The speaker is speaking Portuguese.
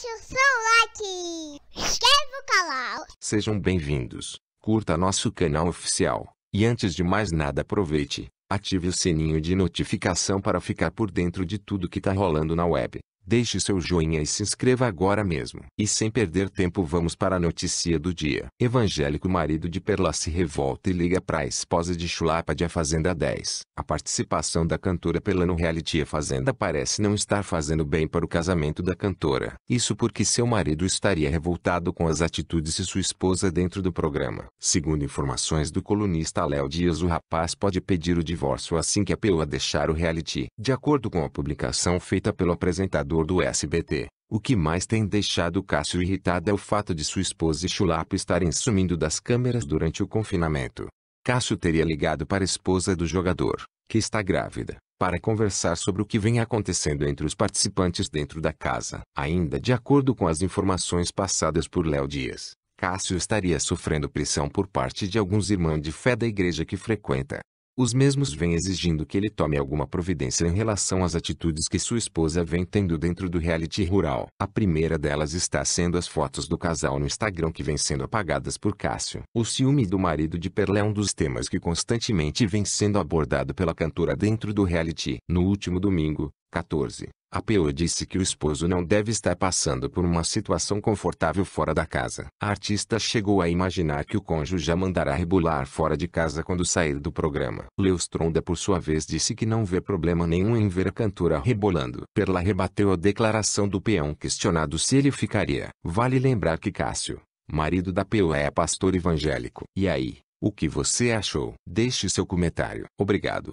deixe o seu like, inscreve o canal. Sejam bem-vindos, curta nosso canal oficial, e antes de mais nada aproveite, ative o sininho de notificação para ficar por dentro de tudo que tá rolando na web. Deixe seu joinha e se inscreva agora mesmo. E sem perder tempo, vamos para a notícia do dia. Evangélico marido de Perla se revolta e liga para a esposa de Chulapa de A Fazenda 10. A participação da cantora Perla no reality A Fazenda parece não estar fazendo bem para o casamento da cantora. Isso porque seu marido estaria revoltado com as atitudes de sua esposa dentro do programa. Segundo informações do colunista Léo Dias, o rapaz pode pedir o divórcio assim que a Perla deixar o reality. De acordo com a publicação feita pelo apresentador do SBT. O que mais tem deixado Cássio irritado é o fato de sua esposa e Chulapa estarem sumindo das câmeras durante o confinamento. Cássio teria ligado para a esposa do jogador, que está grávida, para conversar sobre o que vem acontecendo entre os participantes dentro da casa. Ainda de acordo com as informações passadas por Léo Dias, Cássio estaria sofrendo pressão por parte de alguns irmãos de fé da igreja que frequenta os mesmos vêm exigindo que ele tome alguma providência em relação às atitudes que sua esposa vem tendo dentro do reality rural. A primeira delas está sendo as fotos do casal no Instagram que vêm sendo apagadas por Cássio. O ciúme do marido de Perla é um dos temas que constantemente vem sendo abordado pela cantora dentro do reality. No último domingo, 14. A PO disse que o esposo não deve estar passando por uma situação confortável fora da casa. A artista chegou a imaginar que o cônjuge já mandará rebolar fora de casa quando sair do programa. Leostronda por sua vez disse que não vê problema nenhum em ver a cantora rebolando. Perla rebateu a declaração do peão questionado se ele ficaria. Vale lembrar que Cássio, marido da PO é pastor evangélico. E aí, o que você achou? Deixe seu comentário. Obrigado.